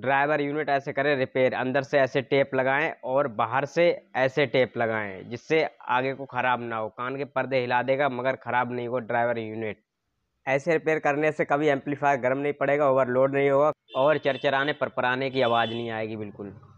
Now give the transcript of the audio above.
driver unit ऐसे करें repair अंदर से ऐसे टेप लगाएं और बाहर से ऐसे टेप लगाएं जिससे आगे को ख़राब ना हो कान के पर्दे हिला देगा मगर ख़राब नहीं हो ड्राइवर यूनिट ऐसे रिपेयर करने से कभी एम्पलीफायर गर्म नहीं पड़ेगा ओवरलोड नहीं होगा और चरचराने पराने की आवाज़ नहीं आएगी बिल्कुल